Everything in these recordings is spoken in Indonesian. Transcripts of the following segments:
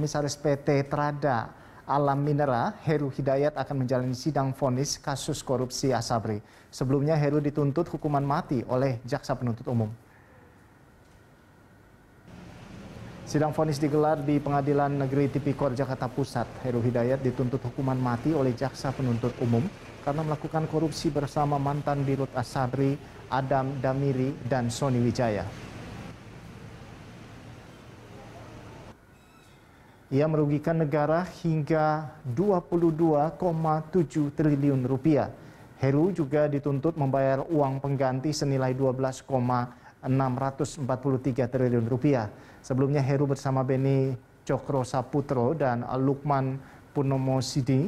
Komisaris PT Trada Alam Minera, Heru Hidayat akan menjalani sidang vonis kasus korupsi Asabri. Sebelumnya Heru dituntut hukuman mati oleh Jaksa Penuntut Umum. Sidang vonis digelar di Pengadilan Negeri Tipikor Jakarta Pusat. Heru Hidayat dituntut hukuman mati oleh Jaksa Penuntut Umum karena melakukan korupsi bersama mantan Dirut Asabri, Adam Damiri, dan Sony Wijaya. Ia merugikan negara hingga 22,7 triliun rupiah. Heru juga dituntut membayar uang pengganti senilai 12,643 triliun rupiah. Sebelumnya Heru bersama Beni Cokro Saputro dan Lukman Purnomo Sidi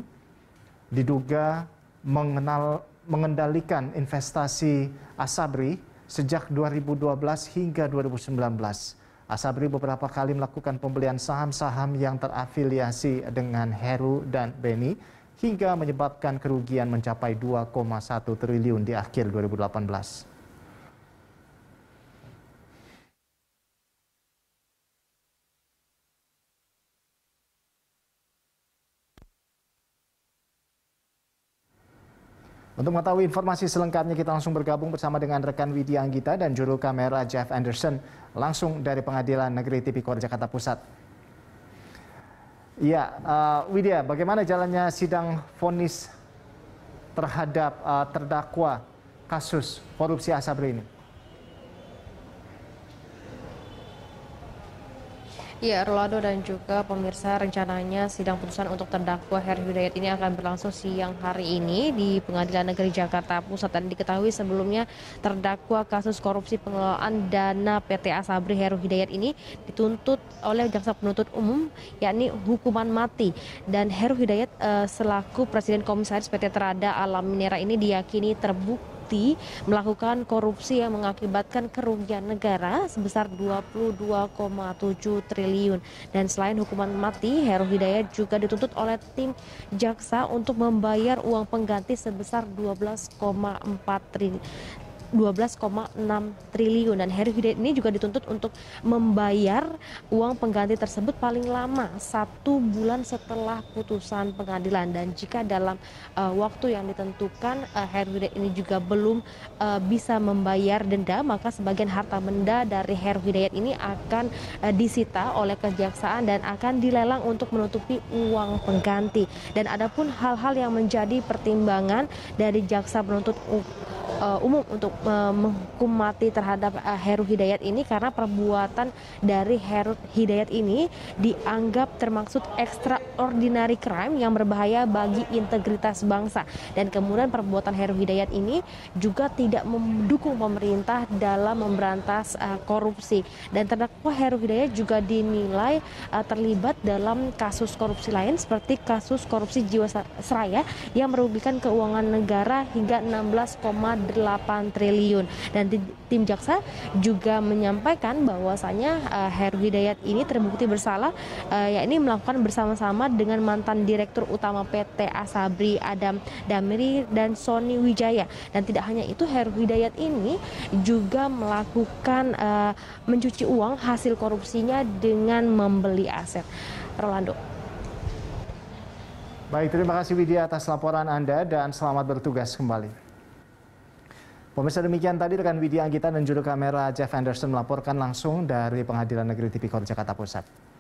diduga mengenal, mengendalikan investasi Asabri sejak 2012 hingga 2019. Asabri beberapa kali melakukan pembelian saham-saham yang terafiliasi dengan Heru dan Beni hingga menyebabkan kerugian mencapai 2,1 triliun di akhir 2018. Untuk mengetahui informasi selengkapnya, kita langsung bergabung bersama dengan rekan Widya Anggita dan juru kamera Jeff Anderson langsung dari Pengadilan Negeri Tipikor Jakarta Pusat. Ya, uh, Widya, bagaimana jalannya sidang vonis terhadap uh, terdakwa kasus korupsi Asabri ini? Ya, Rolando dan juga pemirsa rencananya sidang putusan untuk terdakwa Heri Hidayat ini akan berlangsung siang hari ini di Pengadilan Negeri Jakarta Pusat dan diketahui sebelumnya terdakwa kasus korupsi pengelolaan dana PT Asabri Heru Hidayat ini dituntut oleh jaksa penuntut umum yakni hukuman mati dan Heru Hidayat eh, selaku presiden komisaris PT Terada Alam Minera ini diyakini terbukti terbukti melakukan korupsi yang mengakibatkan kerugian negara sebesar 22,7 triliun. Dan selain hukuman mati, Heru Hidayat juga dituntut oleh tim jaksa untuk membayar uang pengganti sebesar 12,4 triliun 12,6 triliun dan Heri Hidayat ini juga dituntut untuk membayar uang pengganti tersebut paling lama satu bulan setelah putusan pengadilan dan jika dalam uh, waktu yang ditentukan uh, Heri Hidayat ini juga belum uh, bisa membayar denda maka sebagian harta benda dari Heri Hidayat ini akan uh, disita oleh kejaksaan dan akan dilelang untuk menutupi uang pengganti dan adapun hal-hal yang menjadi pertimbangan dari jaksa penuntut uh, umum untuk uh, menghukum mati terhadap uh, Heru Hidayat ini karena perbuatan dari Heru Hidayat ini dianggap termaksud extraordinary crime yang berbahaya bagi integritas bangsa dan kemudian perbuatan Heru Hidayat ini juga tidak mendukung pemerintah dalam memberantas uh, korupsi dan terdakwa Heru Hidayat juga dinilai uh, terlibat dalam kasus korupsi lain seperti kasus korupsi jiwa seraya yang merugikan keuangan negara hingga triliun. Dan tim jaksa juga menyampaikan bahwasanya uh, Heru Hidayat ini terbukti bersalah uh, yakni melakukan bersama-sama dengan mantan direktur utama PT Asabri Adam Damiri dan Sony Wijaya. Dan tidak hanya itu Heru Hidayat ini juga melakukan uh, mencuci uang hasil korupsinya dengan membeli aset. Rolando. Baik, terima kasih Widya atas laporan Anda dan selamat bertugas kembali. Pemirsa demikian tadi rekan Widya Anggita dan juru kamera Jeff Anderson melaporkan langsung dari Pengadilan Negeri Tipikor Jakarta Pusat.